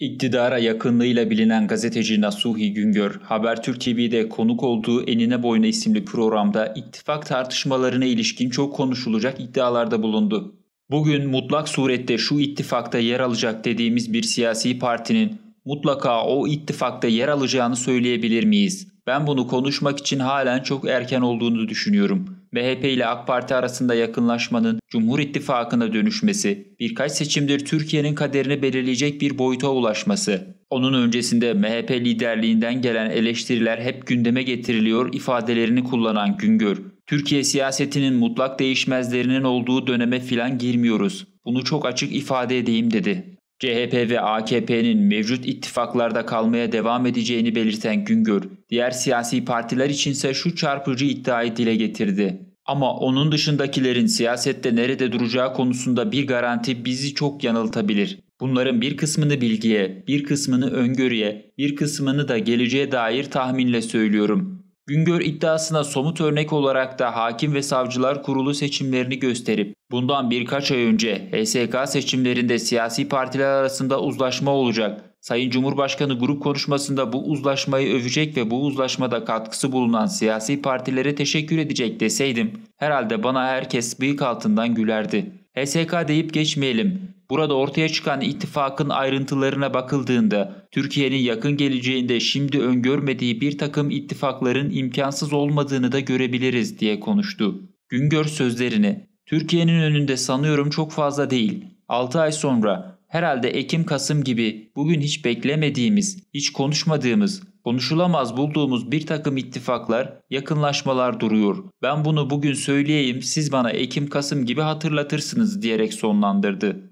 İktidara yakınlığıyla bilinen gazeteci Nasuhi Güngör, Habertürk TV'de konuk olduğu Enine Boyuna isimli programda ittifak tartışmalarına ilişkin çok konuşulacak iddialarda bulundu. Bugün mutlak surette şu ittifakta yer alacak dediğimiz bir siyasi partinin mutlaka o ittifakta yer alacağını söyleyebilir miyiz? Ben bunu konuşmak için halen çok erken olduğunu düşünüyorum. MHP ile AK Parti arasında yakınlaşmanın Cumhur İttifakı'na dönüşmesi, birkaç seçimdir Türkiye'nin kaderini belirleyecek bir boyuta ulaşması, onun öncesinde MHP liderliğinden gelen eleştiriler hep gündeme getiriliyor ifadelerini kullanan Güngör, Türkiye siyasetinin mutlak değişmezlerinin olduğu döneme filan girmiyoruz. Bunu çok açık ifade edeyim dedi. CHP ve AKP'nin mevcut ittifaklarda kalmaya devam edeceğini belirten Güngör, diğer siyasi partiler içinse şu çarpıcı iddiayı dile getirdi. Ama onun dışındakilerin siyasette nerede duracağı konusunda bir garanti bizi çok yanıltabilir. Bunların bir kısmını bilgiye, bir kısmını öngörüye, bir kısmını da geleceğe dair tahminle söylüyorum. Güngör iddiasına somut örnek olarak da hakim ve savcılar kurulu seçimlerini gösterip bundan birkaç ay önce HSK seçimlerinde siyasi partiler arasında uzlaşma olacak. Sayın Cumhurbaşkanı grup konuşmasında bu uzlaşmayı övecek ve bu uzlaşmada katkısı bulunan siyasi partilere teşekkür edecek deseydim herhalde bana herkes bıyık altından gülerdi. HSK deyip geçmeyelim. Burada ortaya çıkan ittifakın ayrıntılarına bakıldığında Türkiye'nin yakın geleceğinde şimdi öngörmediği bir takım ittifakların imkansız olmadığını da görebiliriz diye konuştu. Güngör sözlerini Türkiye'nin önünde sanıyorum çok fazla değil. 6 ay sonra herhalde Ekim-Kasım gibi bugün hiç beklemediğimiz, hiç konuşmadığımız, konuşulamaz bulduğumuz bir takım ittifaklar, yakınlaşmalar duruyor. Ben bunu bugün söyleyeyim siz bana Ekim-Kasım gibi hatırlatırsınız diyerek sonlandırdı.